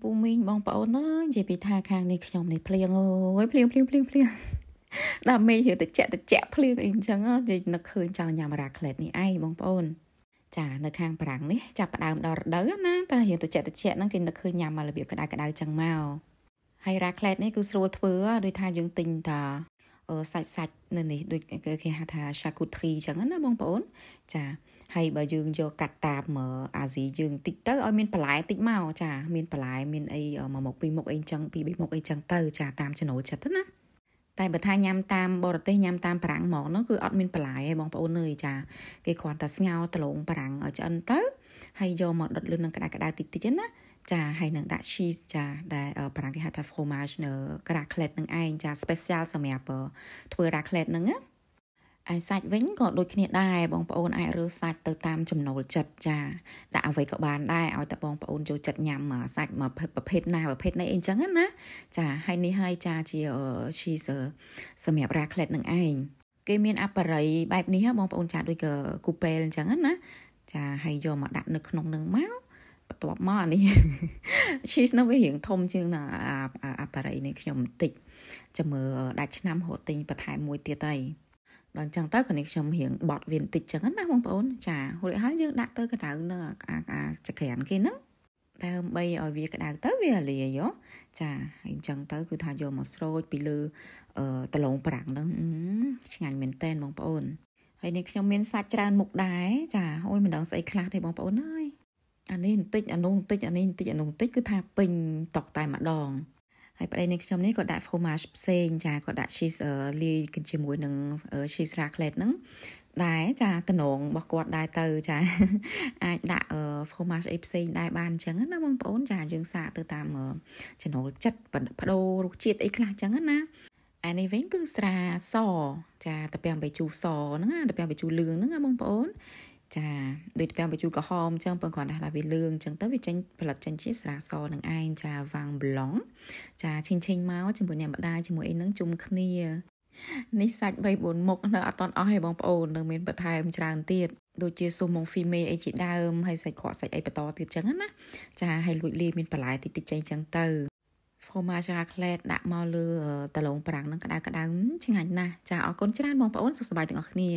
ពូមីងបងប្អូនអើយនិយាយពីថាខាងនេះខ្ញុំនេះភ្លៀងអូយភ្លៀងភ្លៀងភ្លៀងភ្លៀងដល់មេរៀនតិចតិចភ្លៀងអីអញ្ចឹងនិយាយនឹកឃើញចង់ញ៉ាំរ៉ាក្លេតនេះឯងបងប្អូនចានៅខាងប្រាំងនេះចាប់ផ្ដើមដល់រដូវណាតែរៀងតិចតិចហ្នឹងគេនឹកឃើញញ៉ាំមករបៀបក្តៅក្តៅចឹងមកហើយរ៉ាក្លេតនេះគឺស្រួលធ្វើដោយថាយើងទិញតាសាច់សាច់នៅនេះដូចគេគេហៅថា charcuterie អញ្ចឹងណាបងប្អូនចាហើយបើយើងយកកាត់តាបមកអាស៊ីយើងតិចទៅឲ្យមានបន្លែតិចមកចា មានបន្លែមានអីមួយមុខពីរមុខអីអញ្ចឹងពីរបីមុខអីអញ្ចឹងទៅចាតាមចំណូលចិត្តណាតែបើថាញ៉ាំតាមបរទេសញ៉ាំតាមបារាំងហ្មងនោះគឺអត់មានបន្លែទេបងប្អូនអើយចាគេគ្រាន់តែស្ងោរត្រឡងបារាំងឲ្យឆ្អិនទៅហើយយកមកដុតលឿននឹងក្តៅក្តៅតិចតិចណាចាហើយនឹងដាក់ cheese ចាដែលបារាំងគេហៅថា fromage នៅ raclette នឹងឯងចា special សម្រាប់ធ្វើ raclette ហ្នឹងណាឯសាច់វិញក៏ដូចគ្នាដែរបងប្អូនអាចរើសសាច់ទៅតាមចំណូលចិត្តចាដាក់អ្វីក៏បានដែរឲ្យតែបងប្អូនចូលចិត្តញ៉ាំសាច់មកប្រភេទណាប្រភេទណីអីចឹងណាចាហើយនេះហើយចាជា cheese សម្រាប់ raclette នឹងឯងគេមានអបរិយបែបនេះបងប្អូនចាដូចកូប៉ែលអញ្ចឹងណាចាហើយយកមកដាក់នៅក្នុងនឹងមកបន្ទាប់មកអានេះ cheese នៅវារៀងធំជាងអាអាបារីនេះខ្ញុំបន្តិចចាំមើលដាច់ឆ្នាំរត់ទិញបន្ថែមមួយទៀតអីដល់អញ្ចឹងទៅក៏នេះខ្ញុំរៀងបត់វាបន្តិចចឹងណាបងប្អូន ចារួចហើយយើងដាក់ទៅកណ្ដៅនៅអាចក្រាន គេហ្នឹងដើម្បីឲ្យវាក្ដៅទៅវាលាយចាហើយអញ្ចឹងទៅគឺថាយកមកស្រូចពីលើដលងប្រាំងហ្នឹងឆ្ងាញ់មែនតែនបងប្អូនហើយនេះខ្ញុំមានសាច់ច្រើនមុខដែរចាអូយមិនដឹងស្អីខ្លះទេបងប្អូនអើយអានេះបន្តិចអានោះបន្តិចអានេះបន្តិចអានោះបន្តិចគឺថាពេញតុកតែម្ដងហើយប្តីនេះខ្ញុំនេះក៏ដាក់ fromage ផ្សេងចាក៏ដាក់ cheese លាយជាមួយនឹង cheese raclette ហ្នឹងដែរចាតំណងរបស់គាត់ដែរទៅចាអាចដាក់ fromage អីផ្សេងដែរបានអញ្ចឹងណាបងប្អូនចាយើងសាកទៅតាមចំណូលចិត្តបដូររសជាតិអីខ្លះអញ្ចឹងណាអានេះវិញគឺស្រាស ចាតាពាំងបេជូសហ្នឹងណាតាពាំងបេជូលឿងហ្នឹងណាបងប្អូនចាដូចពាំងបាយជូរក្រហមអញ្ចឹងប៉ុន្តែគ្រាន់តែថាវាលឿងអញ្ចឹងទៅវាចេញផលិតចេញជាស្រាសនឹងឯងចាវ៉ាំងប្លង់ចាឈិញឈិញមកជាមួយអ្នកម្ដាយជាមួយអីហ្នឹងជុំគ្នានេះសាច់3 4មុខនៅអត់តន់អស់ទេបងប្អូននៅមានបន្ថែមច្រើនទៀតដូចជាស៊ុំមុងហ្វីមេអីជាដើមហើយសាច់ក្រកសាច់អីបន្តទៀតចឹងណា ចាហើយលួចលាយមានបន្លែតិចតិចចឹងចឹងទៅ fromage raclette ដាក់មកលើដលងប្រាំងនឹងក្តៅក្តៅឆ្ងាញ់ណាស់ចាអរគុណច្រើនបងប្អូនសុខសប្បាយទាំងអស់គ្នា